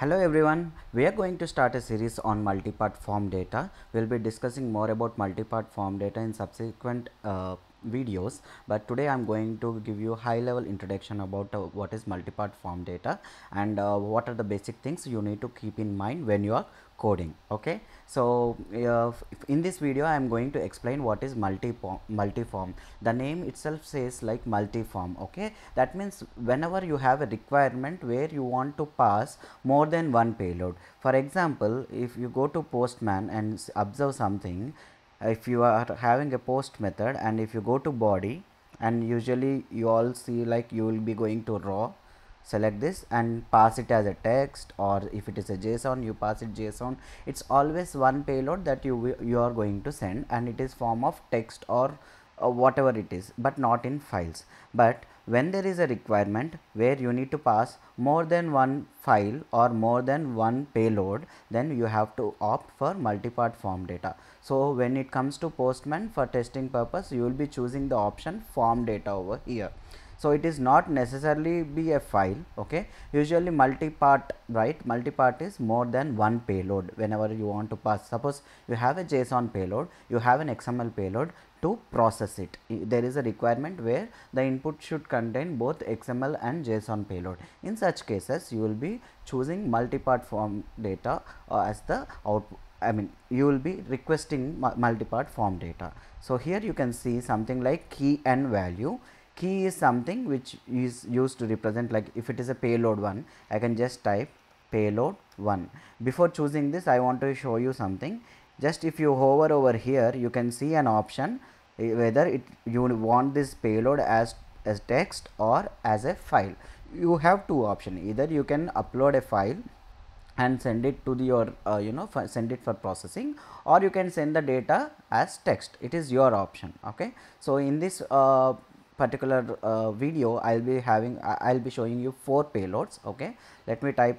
Hello everyone, we are going to start a series on multipart form data. We'll be discussing more about multipart form data in subsequent uh, videos but today I'm going to give you high level introduction about uh, what is multipart form data and uh, what are the basic things you need to keep in mind when you are coding okay so uh, in this video i am going to explain what is multi multiform the name itself says like multiform okay that means whenever you have a requirement where you want to pass more than one payload for example if you go to postman and observe something if you are having a post method and if you go to body and usually you all see like you will be going to raw select this and pass it as a text or if it is a json you pass it json it's always one payload that you you are going to send and it is form of text or uh, whatever it is but not in files but when there is a requirement where you need to pass more than one file or more than one payload then you have to opt for multipart form data so when it comes to postman for testing purpose you will be choosing the option form data over here so it is not necessarily be a file okay usually multi-part right multi-part is more than one payload whenever you want to pass suppose you have a json payload you have an xml payload to process it there is a requirement where the input should contain both xml and json payload in such cases you will be choosing multi-part form data uh, as the output I mean you will be requesting multi-part form data. So, here you can see something like key and value key is something which is used to represent like if it is a payload one I can just type payload 1. Before choosing this I want to show you something just if you hover over here you can see an option eh, whether it you want this payload as as text or as a file you have two options either you can upload a file and send it to the, your uh, you know send it for processing or you can send the data as text it is your option okay so in this uh, particular uh, video I'll be having I'll be showing you four payloads okay let me type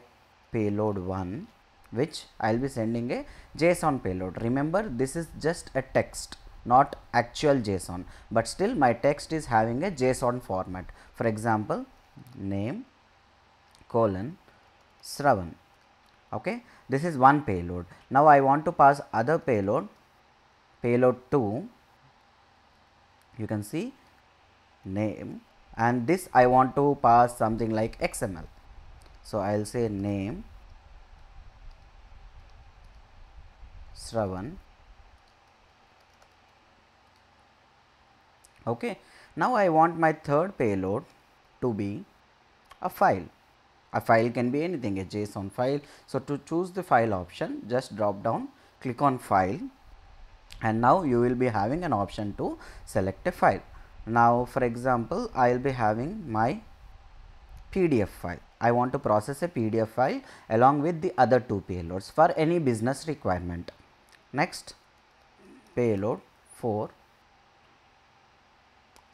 payload 1 which I'll be sending a JSON payload remember this is just a text not actual JSON but still my text is having a JSON format for example name colon Sravan okay this is one payload now I want to pass other payload payload 2 you can see name and this I want to pass something like XML. So I'll say name Shravan. Okay. Now I want my third payload to be a file. A file can be anything a JSON file. So to choose the file option just drop down click on file and now you will be having an option to select a file. Now for example, I will be having my PDF file. I want to process a PDF file along with the other two payloads for any business requirement. Next payload 4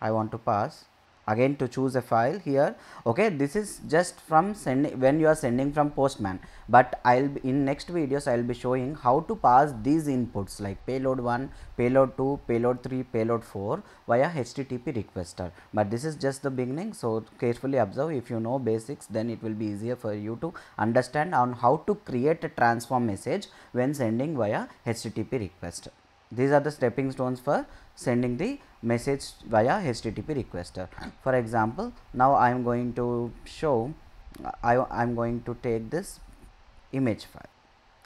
I want to pass again to choose a file here okay this is just from send when you are sending from postman but i'll be in next videos i'll be showing how to pass these inputs like payload 1 payload 2 payload 3 payload 4 via http requester but this is just the beginning so carefully observe if you know basics then it will be easier for you to understand on how to create a transform message when sending via http request these are the stepping stones for sending the message via HTTP requester. For example, now I am going to show I am going to take this image file.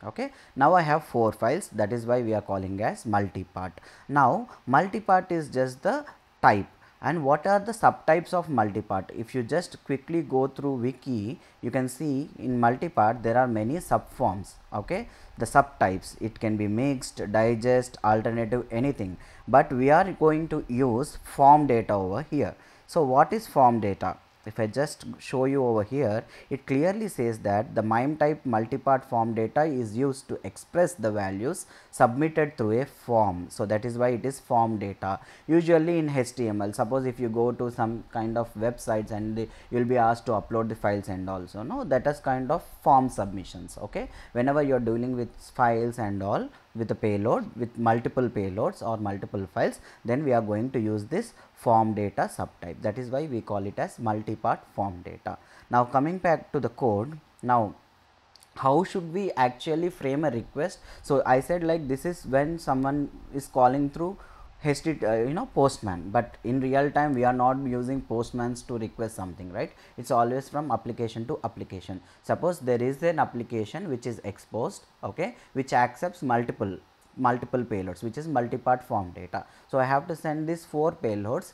Okay. Now I have four files that is why we are calling as multipart. Now multipart is just the type and what are the subtypes of multipart if you just quickly go through wiki you can see in multipart there are many subforms okay the subtypes it can be mixed digest alternative anything but we are going to use form data over here so what is form data if I just show you over here, it clearly says that the MIME type multipart form data is used to express the values submitted through a form. So, that is why it is form data usually in HTML. Suppose if you go to some kind of websites and you will be asked to upload the files and also no that is kind of form submissions. Okay, Whenever you are dealing with files and all with a payload with multiple payloads or multiple files then we are going to use this form data subtype that is why we call it as multi-part form data. Now coming back to the code now how should we actually frame a request. So I said like this is when someone is calling through hasty uh, you know postman but in real time we are not using postmans to request something right it's always from application to application suppose there is an application which is exposed okay which accepts multiple multiple payloads which is multi-part form data so i have to send these four payloads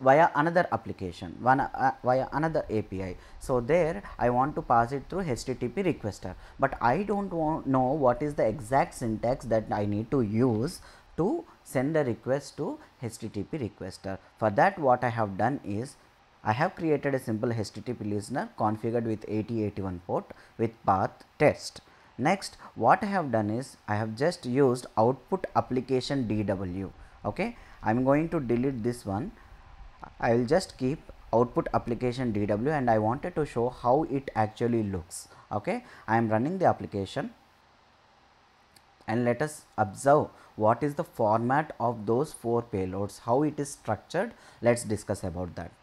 via another application one uh, via another API. So, there I want to pass it through HTTP requester, but I do not know what is the exact syntax that I need to use to send a request to HTTP requester. For that what I have done is I have created a simple HTTP listener configured with 8081 port with path test. Next what I have done is I have just used output application DW. Okay. I am going to delete this one. I will just keep output application DW and I wanted to show how it actually looks. Okay. I am running the application and let us observe what is the format of those four payloads how it is structured let's discuss about that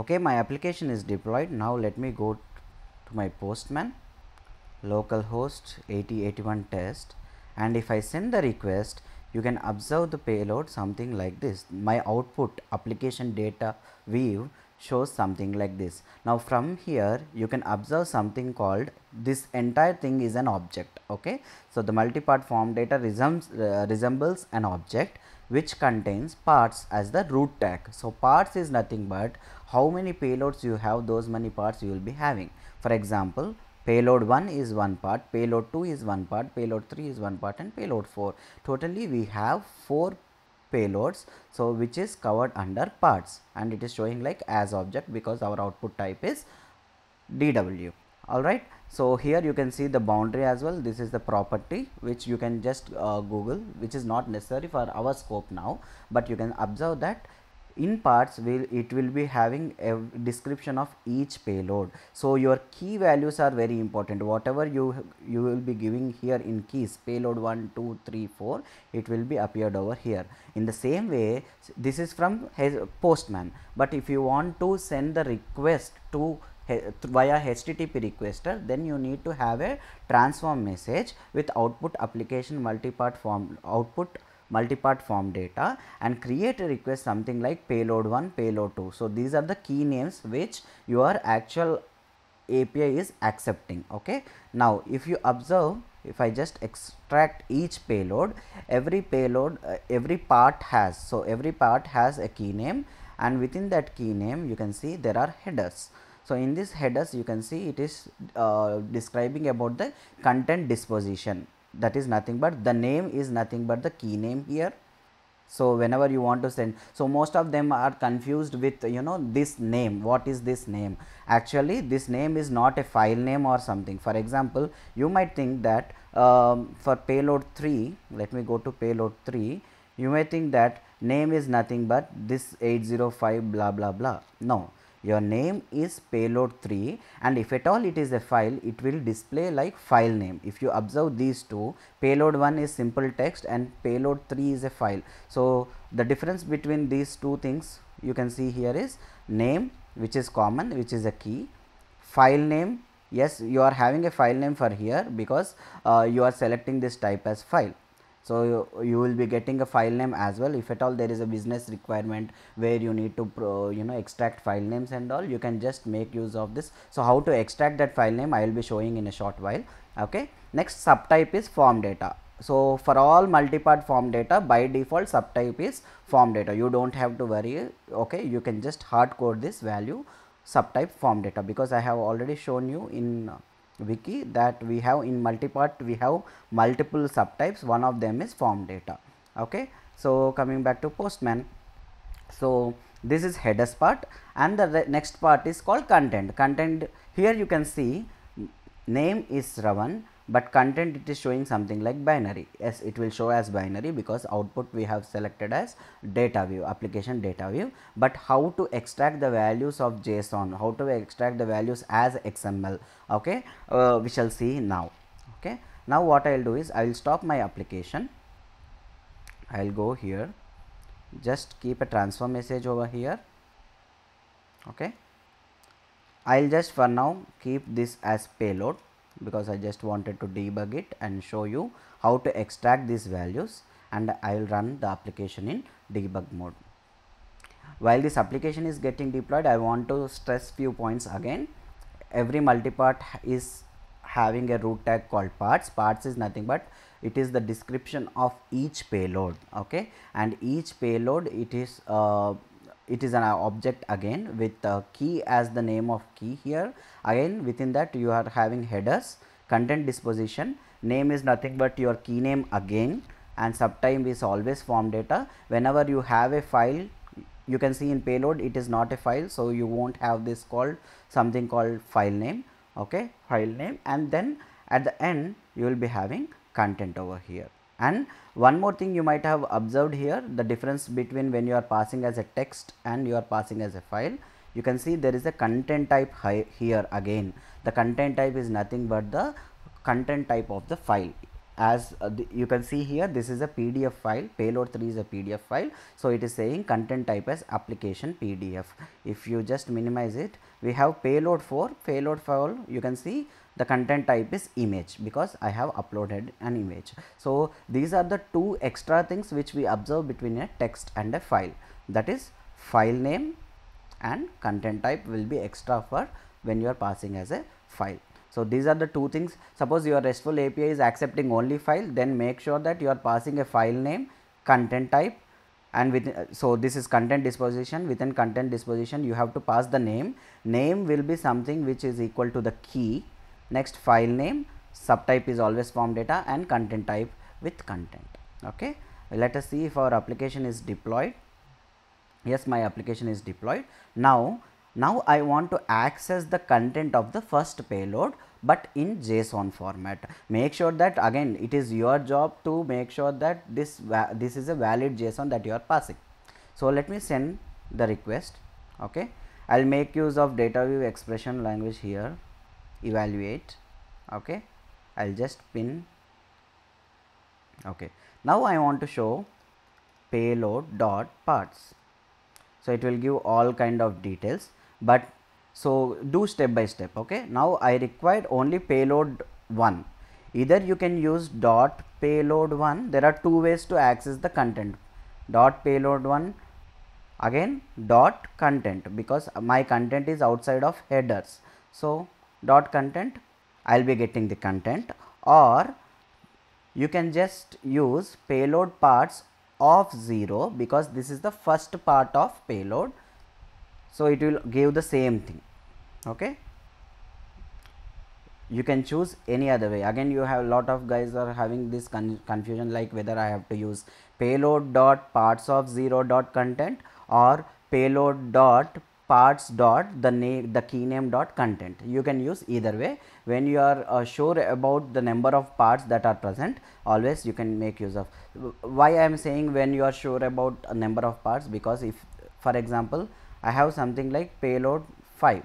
okay my application is deployed now let me go to my postman localhost 8081 test and if I send the request you can observe the payload something like this my output application data view shows something like this. Now from here you can observe something called this entire thing is an object okay. So the multi-part form data resembles, uh, resembles an object which contains parts as the root tag. So parts is nothing but how many payloads you have those many parts you will be having. For example payload 1 is one part, payload 2 is one part, payload 3 is one part and payload 4. Totally we have 4 payloads so which is covered under parts and it is showing like as object because our output type is dw alright. So, here you can see the boundary as well this is the property which you can just uh, google which is not necessary for our scope now, but you can observe that in parts will it will be having a description of each payload so your key values are very important whatever you you will be giving here in keys payload 1 2 3 4 it will be appeared over here in the same way this is from postman but if you want to send the request to via HTTP requester, then you need to have a transform message with output application multipart form output multipart form data and create a request something like payload 1, payload 2. So, these are the key names which your actual API is accepting. Okay. Now, if you observe if I just extract each payload every payload uh, every part has so every part has a key name and within that key name you can see there are headers. So, in this headers you can see it is uh, describing about the content disposition that is nothing but the name is nothing but the key name here so whenever you want to send so most of them are confused with you know this name what is this name actually this name is not a file name or something for example you might think that um, for payload 3 let me go to payload 3 you may think that name is nothing but this 805 blah blah blah no your name is payload 3 and if at all it is a file it will display like file name if you observe these two payload 1 is simple text and payload 3 is a file so the difference between these two things you can see here is name which is common which is a key file name yes you are having a file name for here because uh, you are selecting this type as file so, you, you will be getting a file name as well if at all there is a business requirement where you need to pro, you know extract file names and all you can just make use of this. So, how to extract that file name I will be showing in a short while. Okay. Next subtype is form data. So, for all multipart form data by default subtype is form data you do not have to worry okay you can just hard code this value subtype form data because I have already shown you in wiki that we have in multipart we have multiple subtypes one of them is form data okay so coming back to postman so this is headers part and the next part is called content content here you can see name is Ravan but content it is showing something like binary yes it will show as binary because output we have selected as data view application data view but how to extract the values of json how to extract the values as xml okay uh, we shall see now okay now what i will do is i will stop my application i will go here just keep a transfer message over here okay i'll just for now keep this as payload because I just wanted to debug it and show you how to extract these values and I will run the application in debug mode. While this application is getting deployed, I want to stress few points again. Every multipart is having a root tag called parts. Parts is nothing but it is the description of each payload okay and each payload it is uh, it is an object again with uh, key as the name of key here again within that you are having headers content disposition name is nothing but your key name again and subtype is always form data whenever you have a file you can see in payload it is not a file so you won't have this called something called file name okay file name and then at the end you will be having content over here and one more thing you might have observed here the difference between when you are passing as a text and you are passing as a file you can see there is a content type here again the content type is nothing but the content type of the file as uh, the, you can see here this is a pdf file payload 3 is a pdf file so it is saying content type as application pdf if you just minimize it we have payload 4 payload file you can see the content type is image because I have uploaded an image. So, these are the two extra things which we observe between a text and a file that is file name and content type will be extra for when you are passing as a file. So, these are the two things suppose your RESTful API is accepting only file then make sure that you are passing a file name content type and with so this is content disposition within content disposition you have to pass the name name will be something which is equal to the key next file name subtype is always form data and content type with content okay let us see if our application is deployed yes my application is deployed now now i want to access the content of the first payload but in json format make sure that again it is your job to make sure that this this is a valid json that you are passing so let me send the request okay i'll make use of data view expression language here evaluate okay i'll just pin okay now i want to show payload dot parts so it will give all kind of details but so do step by step okay now i require only payload 1 either you can use dot payload 1 there are two ways to access the content dot payload 1 again dot content because my content is outside of headers so dot content I will be getting the content or you can just use payload parts of 0 because this is the first part of payload. So, it will give the same thing. Okay. You can choose any other way again you have a lot of guys are having this con confusion like whether I have to use payload dot parts of 0 dot content or payload dot parts dot the name the key name dot content you can use either way when you are uh, sure about the number of parts that are present always you can make use of why i am saying when you are sure about a number of parts because if for example i have something like payload 5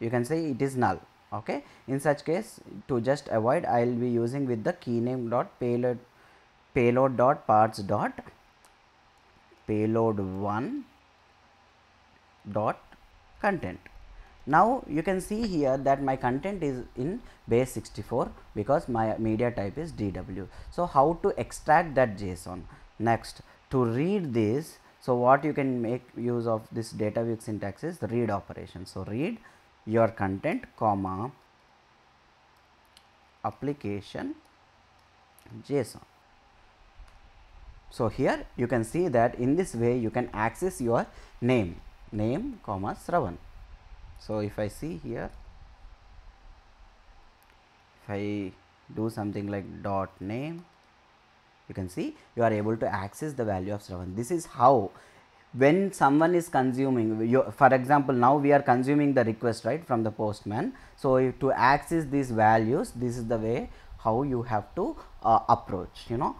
you can say it is null okay in such case to just avoid i will be using with the key name dot payload payload dot parts dot payload 1 dot content. Now you can see here that my content is in base 64 because my media type is DW. So how to extract that JSON? Next to read this, so what you can make use of this data view syntax is the read operation. So read your content comma application JSON. So here you can see that in this way you can access your name name comma Sravan. So, if I see here, if I do something like dot name, you can see you are able to access the value of Sravan. This is how when someone is consuming you, for example now we are consuming the request right from the postman so if, to access these values this is the way how you have to uh, approach you know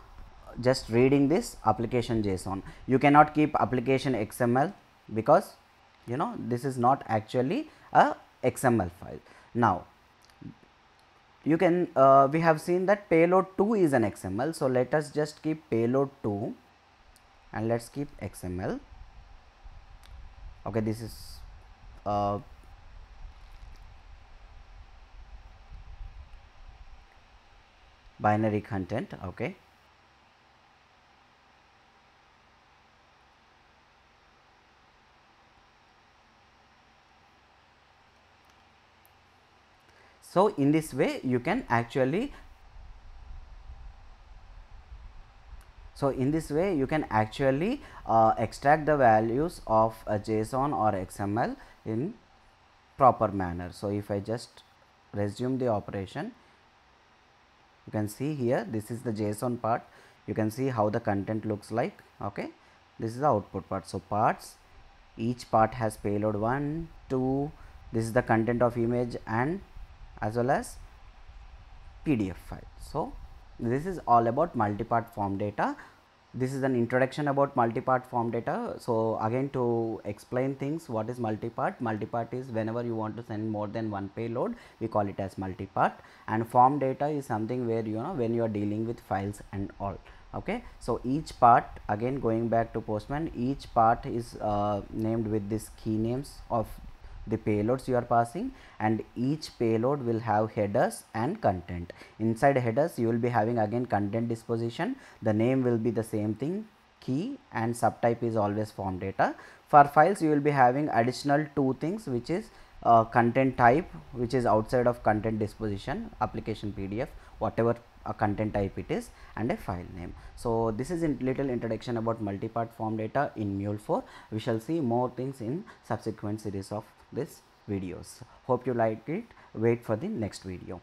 just reading this application json you cannot keep application xml because you know this is not actually a XML file. Now, you can uh, we have seen that payload 2 is an XML. So, let us just keep payload 2 and let us keep XML. Okay, this is uh, binary content. Okay. So, in this way you can actually So, in this way you can actually uh, extract the values of a JSON or XML in proper manner. So, if I just resume the operation you can see here this is the JSON part you can see how the content looks like okay this is the output part. So, parts each part has payload 1, 2 this is the content of image and as well as PDF file. So, this is all about multipart form data. This is an introduction about multipart form data. So, again to explain things what is multipart, multipart is whenever you want to send more than one payload we call it as multipart and form data is something where you know when you are dealing with files and all okay so each part again going back to postman each part is uh, named with this key names of the payloads you are passing and each payload will have headers and content. Inside headers you will be having again content disposition, the name will be the same thing key and subtype is always form data. For files you will be having additional two things which is uh, content type which is outside of content disposition application PDF whatever a content type it is and a file name. So, this is a little introduction about multipart form data in Mule 4. We shall see more things in subsequent series of this videos hope you liked it wait for the next video